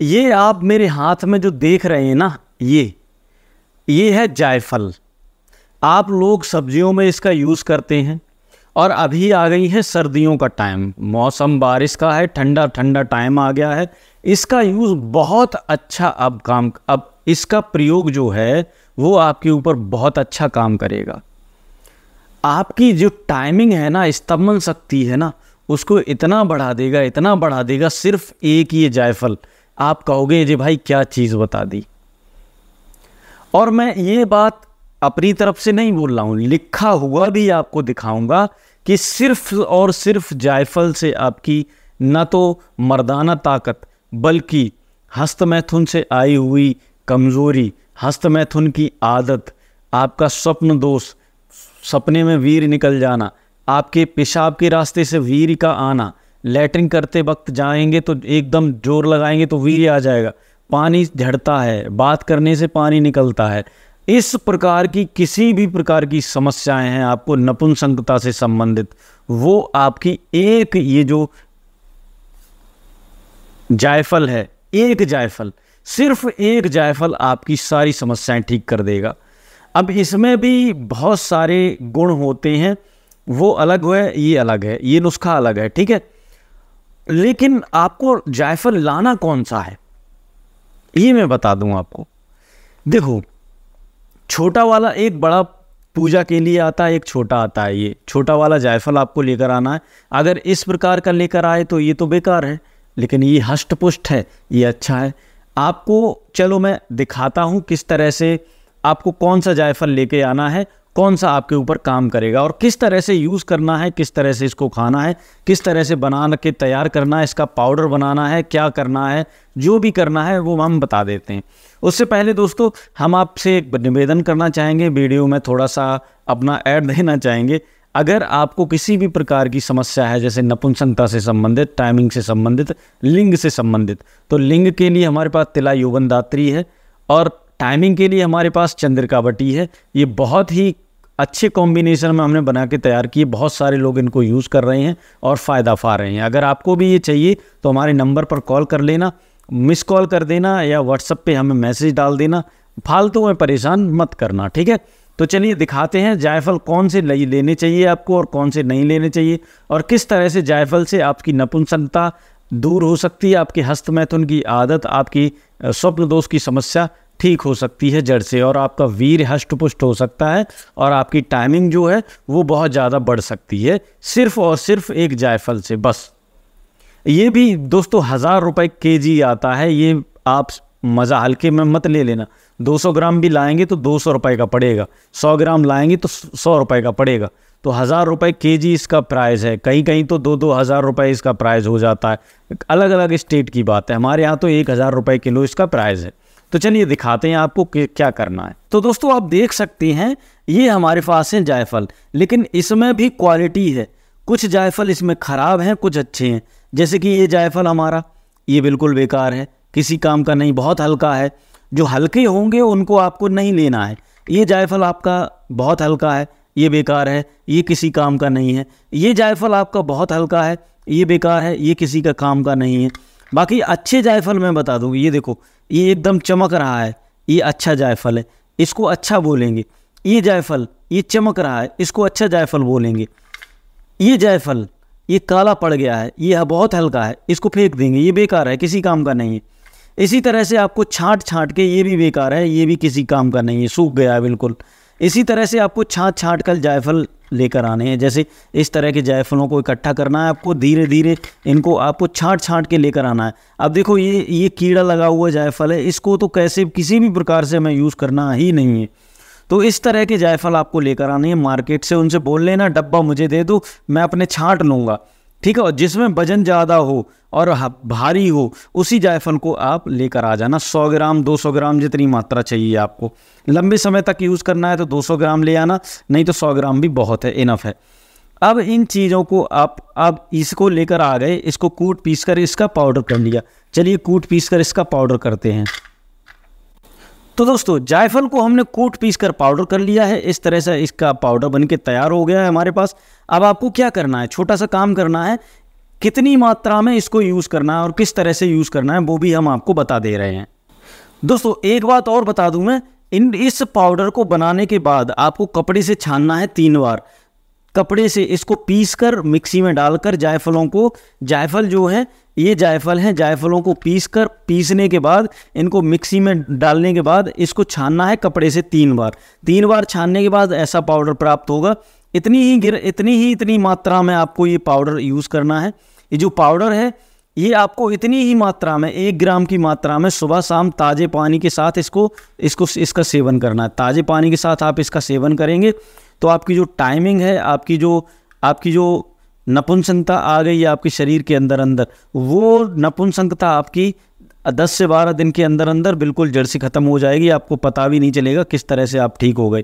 ये आप मेरे हाथ में जो देख रहे हैं ना ये ये है जायफल आप लोग सब्जियों में इसका यूज़ करते हैं और अभी आ गई है सर्दियों का टाइम मौसम बारिश का है ठंडा ठंडा टाइम आ गया है इसका यूज़ बहुत अच्छा अब काम अब इसका प्रयोग जो है वो आपके ऊपर बहुत अच्छा काम करेगा आपकी जो टाइमिंग है ना स्तमन शक्ति है ना उसको इतना बढ़ा देगा इतना बढ़ा देगा सिर्फ एक ये जायफल आप कहोगे जी भाई क्या चीज़ बता दी और मैं ये बात अपनी तरफ से नहीं बोल रहा हूँ लिखा हुआ भी आपको दिखाऊंगा कि सिर्फ और सिर्फ जायफल से आपकी न तो मर्दाना ताकत बल्कि हस्तमैथुन से आई हुई कमज़ोरी हस्तमैथुन की आदत आपका स्वप्न दोष सपने में वीर निकल जाना आपके पेशाब के रास्ते से वीर का आना लेटरिंग करते वक्त जाएंगे तो एकदम जोर लगाएंगे तो वीर आ जाएगा पानी झड़ता है बात करने से पानी निकलता है इस प्रकार की किसी भी प्रकार की समस्याएं हैं आपको नपुंसकता से संबंधित वो आपकी एक ये जो जायफल है एक जायफल सिर्फ एक जायफल आपकी सारी समस्याएं ठीक कर देगा अब इसमें भी बहुत सारे गुण होते हैं वो अलग है ये अलग है ये नुस्खा अलग है ठीक है लेकिन आपको जायफल लाना कौन सा है ये मैं बता दूं आपको देखो छोटा वाला एक बड़ा पूजा के लिए आता है एक छोटा आता है ये छोटा वाला जायफल आपको लेकर आना है अगर इस प्रकार का लेकर आए तो ये तो बेकार है लेकिन ये हष्ट है ये अच्छा है आपको चलो मैं दिखाता हूँ किस तरह से आपको कौन सा जायफल लेके आना है कौन सा आपके ऊपर काम करेगा और किस तरह से यूज़ करना है किस तरह से इसको खाना है किस तरह से बना के तैयार करना है इसका पाउडर बनाना है क्या करना है जो भी करना है वो हम बता देते हैं उससे पहले दोस्तों हम आपसे एक निवेदन करना चाहेंगे वीडियो में थोड़ा सा अपना ऐड देना चाहेंगे अगर आपको किसी भी प्रकार की समस्या है जैसे नपुंसकता से संबंधित टाइमिंग से संबंधित लिंग से संबंधित तो लिंग के लिए हमारे पास तिला यौवन दात्री है और टाइमिंग के लिए हमारे पास चंद्रकावटी है ये बहुत ही अच्छे कॉम्बिनेशन में हमने बना के तैयार किए बहुत सारे लोग इनको यूज़ कर रहे हैं और फ़ायदा फा रहे हैं अगर आपको भी ये चाहिए तो हमारे नंबर पर कॉल कर लेना मिस कॉल कर देना या व्हाट्सअप पे हमें मैसेज डाल देना फालतू में परेशान मत करना ठीक है तो चलिए दिखाते हैं जायफल कौन से लेने चाहिए आपको और कौन से नहीं लेने चाहिए और किस तरह से जायफल से आपकी नपुंसकता दूर हो सकती है आपके हस्त मैथुन की आदत आपकी स्वप्न दोष की समस्या ठीक हो सकती है जड़ से और आपका वीर हष्ट पुष्ट हो सकता है और आपकी टाइमिंग जो है वो बहुत ज़्यादा बढ़ सकती है सिर्फ और सिर्फ एक जायफल से बस ये भी दोस्तों हज़ार रुपये के जी आता है ये आप मज़ा हल्के में मत ले लेना 200 ग्राम भी लाएंगे तो दो सौ रुपये का पड़ेगा 100 ग्राम लाएंगे तो सौ रुपये का पड़ेगा तो हज़ार रुपये के जी इसका प्राइस है कहीं कहीं तो दो दो हज़ार रुपये इसका प्राइस हो जाता है अलग अलग स्टेट की बात है हमारे यहाँ तो एक हज़ार रुपये किलो इसका प्राइस है तो चलिए दिखाते हैं आपको क्या करना है तो दोस्तों आप देख सकते हैं ये हमारे पास हैं जायफल लेकिन इसमें भी क्वालिटी है कुछ जायफल इसमें ख़राब हैं कुछ अच्छे हैं जैसे कि ये जायफल हमारा ये बिल्कुल बेकार है किसी काम का नहीं बहुत हल्का है जो हल्के होंगे उनको आपको नहीं लेना है ये जायफल आपका बहुत हल्का है ये बेकार है ये किसी काम का नहीं है ये जायफल आपका बहुत हल्का है ये बेकार है ये किसी का काम का नहीं है बाकी अच्छे जायफल मैं बता दूँगी ये देखो ये एकदम चमक रहा है ये अच्छा जायफल है इसको अच्छा बोलेंगे ये जायफल ये चमक रहा है इसको अच्छा जायफल बोलेंगे ये जायफल ये काला पड़ गया है ये बहुत हल्का है इसको फेंक देंगे ये बेकार है किसी काम का नहीं है इसी तरह से आपको छाँट छाँट के ये भी बेकार है ये भी किसी काम का नहीं है सूख गया है बिल्कुल इसी तरह से आपको छाँट छाँट कर जायफल लेकर आने हैं जैसे इस तरह के जायफलों को इकट्ठा करना है आपको धीरे धीरे इनको आपको छाँट छाँट के लेकर आना है अब देखो ये ये कीड़ा लगा हुआ जायफल है इसको तो कैसे किसी भी प्रकार से हमें यूज़ करना ही नहीं है तो इस तरह के जायफल आपको लेकर आने हैं मार्केट से उनसे बोल लेना डब्बा मुझे दे दो मैं अपने छाँट लूँगा ठीक है और जिसमें वजन ज़्यादा हो और भारी हो उसी जायफल को आप लेकर आ जाना 100 ग्राम 200 ग्राम जितनी मात्रा चाहिए आपको लंबे समय तक यूज़ करना है तो 200 ग्राम ले आना नहीं तो 100 ग्राम भी बहुत है इनफ है अब इन चीज़ों को आप अब इसको लेकर आ गए इसको कूट पीस कर इसका पाउडर कर लिया चलिए कूट पीस कर इसका पाउडर करते हैं तो दोस्तों जायफल को हमने कोट पीस कर पाउडर कर लिया है इस तरह से इसका पाउडर बन के तैयार हो गया है हमारे पास अब आपको क्या करना है छोटा सा काम करना है कितनी मात्रा में इसको यूज़ करना है और किस तरह से यूज़ करना है वो भी हम आपको बता दे रहे हैं दोस्तों एक बात और बता दूँ मैं इन इस पाउडर को बनाने के बाद आपको कपड़े से छानना है तीन बार कपड़े से इसको पीस कर मिक्सी में डालकर जायफलों को जायफल जो है ये जायफल हैं जायफलों को पीस कर पीसने के बाद इनको मिक्सी में डालने के बाद इसको छानना है कपड़े से तीन बार तीन बार छानने के बाद ऐसा पाउडर प्राप्त होगा इतनी ही गिर इतनी ही इतनी मात्रा में आपको ये पाउडर यूज़ करना है ये जो पाउडर है ये आपको इतनी ही मात्रा में एक ग्राम की मात्रा में सुबह शाम ताज़े पानी के साथ इसको इसको इसका सेवन करना है ताज़े पानी के साथ आप इसका सेवन करेंगे तो आपकी जो टाइमिंग है आपकी जो आपकी जो नपुंसकता आ गई है आपके शरीर के अंदर अंदर वो नपुंसकता आपकी दस से बारह दिन के अंदर अंदर बिल्कुल जड़ से ख़त्म हो जाएगी आपको पता भी नहीं चलेगा किस तरह से आप ठीक हो गए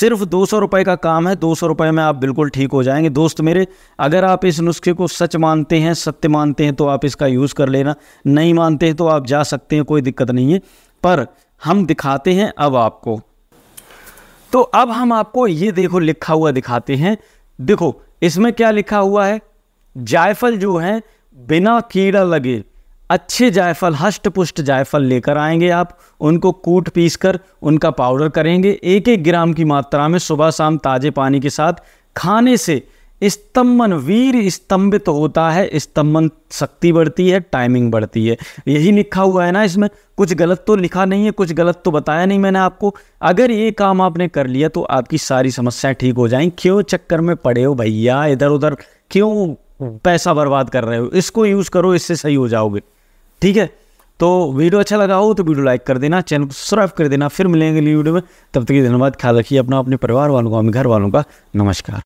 सिर्फ दो सौ रुपये का काम है दो सौ रुपये में आप बिल्कुल ठीक हो जाएंगे दोस्त मेरे अगर आप इस नुस्खे को सच मानते हैं सत्य मानते हैं तो आप इसका यूज़ कर लेना नहीं मानते हैं तो आप जा सकते हैं कोई दिक्कत नहीं है पर हम दिखाते हैं अब आपको तो अब हम आपको ये देखो लिखा हुआ दिखाते हैं देखो इसमें क्या लिखा हुआ है जायफल जो है बिना कीड़ा लगे अच्छे जायफल हष्ट पुष्ट जायफल लेकर आएंगे आप उनको कूट पीस कर उनका पाउडर करेंगे एक एक ग्राम की मात्रा में सुबह शाम ताज़े पानी के साथ खाने से स्तंभन वीर स्तंभित होता है स्तंभन शक्ति बढ़ती है टाइमिंग बढ़ती है यही लिखा हुआ है ना इसमें कुछ गलत तो लिखा नहीं है कुछ गलत तो बताया नहीं मैंने आपको अगर ये काम आपने कर लिया तो आपकी सारी समस्याएं ठीक हो जाएंगी क्यों चक्कर में पड़े हो भैया इधर उधर क्यों पैसा बर्बाद कर रहे हो इसको यूज़ करो इससे सही हो जाओगे ठीक है तो वीडियो अच्छा लगा हो तो वीडियो लाइक कर देना चैनल को सब्सक्राइब कर देना फिर मिलेंगे वीडियो में तब तक धन्यवाद ख्याल रखिए अपना अपने परिवार वालों का अपने घर वालों का नमस्कार